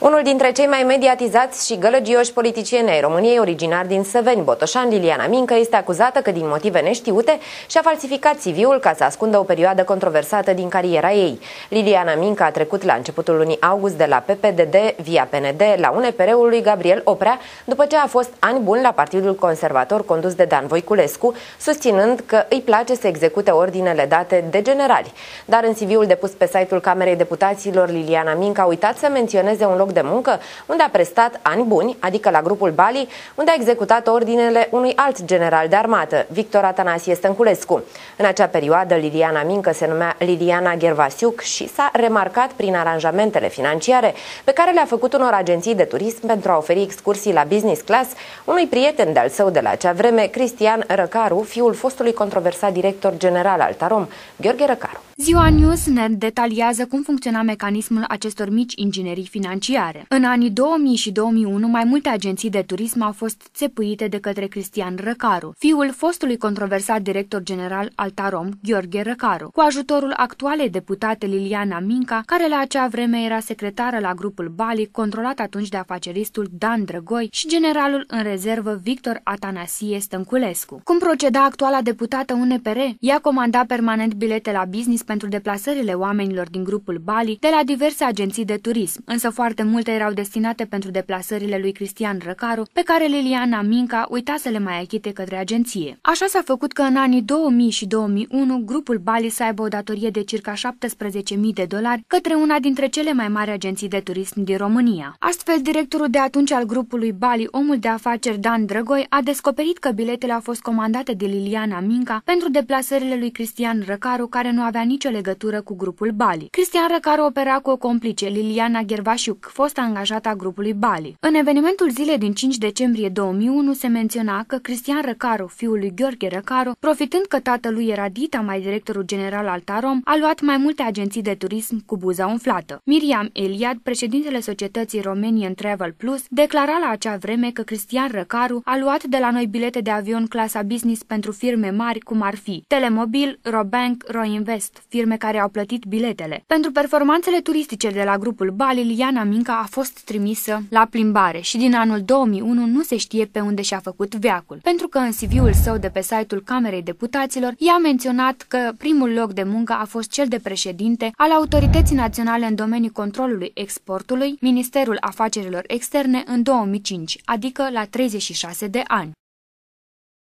Unul dintre cei mai mediatizați și gălăgioși politicieni ai României, originar din Săveni, Botoșan, Liliana Mincă, este acuzată că din motive neștiute și-a falsificat CV-ul ca să ascundă o perioadă controversată din cariera ei. Liliana Mincă a trecut la începutul lunii august de la PPDD via PND la unepr ul lui Gabriel Oprea, după ce a fost ani bun la Partidul Conservator condus de Dan Voiculescu, susținând că îi place să execute ordinele date de generali. Dar în CV-ul depus pe site-ul Camerei Deputaților, Liliana Mincă a uitat să menționeze un loc loc de muncă, unde a prestat ani buni, adică la grupul Bali, unde a executat ordinele unui alt general de armată, Victor Atanasie Stănculescu. În acea perioadă, Liliana Mincă se numea Liliana Gervasiuc și s-a remarcat prin aranjamentele financiare pe care le-a făcut unor agenții de turism pentru a oferi excursii la business class unui prieten de-al său de la acea vreme, Cristian Răcaru, fiul fostului controversat director general al Tarom, Gheorghe Răcaru. Ziua News ne detaliază cum funcționa mecanismul acestor mici inginerii financiare. În anii 2000 și 2001, mai multe agenții de turism au fost țepuite de către Cristian Răcaru, fiul fostului controversat director general al Tarom, Gheorghe Răcaru, cu ajutorul actualei deputate Liliana Minca, care la acea vreme era secretară la grupul Bali, controlat atunci de afaceristul Dan Drăgoi și generalul în rezervă Victor Atanasie Stănculescu. Cum proceda actuala deputată UNPR? Ea comanda permanent bilete la business pentru deplasările oamenilor din grupul Bali de la diverse agenții de turism, însă foarte multe erau destinate pentru deplasările lui Cristian Răcaru, pe care Liliana Minca uita să le mai achite către agenție. Așa s-a făcut că în anii 2000 și 2001 grupul Bali să aibă o datorie de circa 17.000 de dolari către una dintre cele mai mari agenții de turism din România. Astfel, directorul de atunci al grupului Bali, omul de afaceri Dan Drăgoi, a descoperit că biletele au fost comandate de Liliana Minca pentru deplasările lui Cristian Răcaru, care nu avea nici nicio legătură cu grupul Bali. Cristian Răcaru opera cu o complice, Liliana Gervașiuc, fost angajată a grupului Bali. În evenimentul zilei din 5 decembrie 2001 se menționa că Cristian Răcaru, fiul lui Gheorghe Răcaru, profitând că tatălui era Dita, mai directorul general al Tarom, a luat mai multe agenții de turism cu buza umflată. Miriam Eliad, președintele societății Romanian Travel Plus, declara la acea vreme că Cristian Răcaru a luat de la noi bilete de avion clasa business pentru firme mari cum ar fi Telemobil, Robank, Roinvest, firme care au plătit biletele. Pentru performanțele turistice de la grupul Bali, Liana Minca a fost trimisă la plimbare și din anul 2001 nu se știe pe unde și-a făcut veacul, pentru că în CV-ul său de pe site-ul Camerei Deputaților i-a menționat că primul loc de muncă a fost cel de președinte al Autorității Naționale în domeniul controlului exportului, Ministerul Afacerilor Externe în 2005, adică la 36 de ani.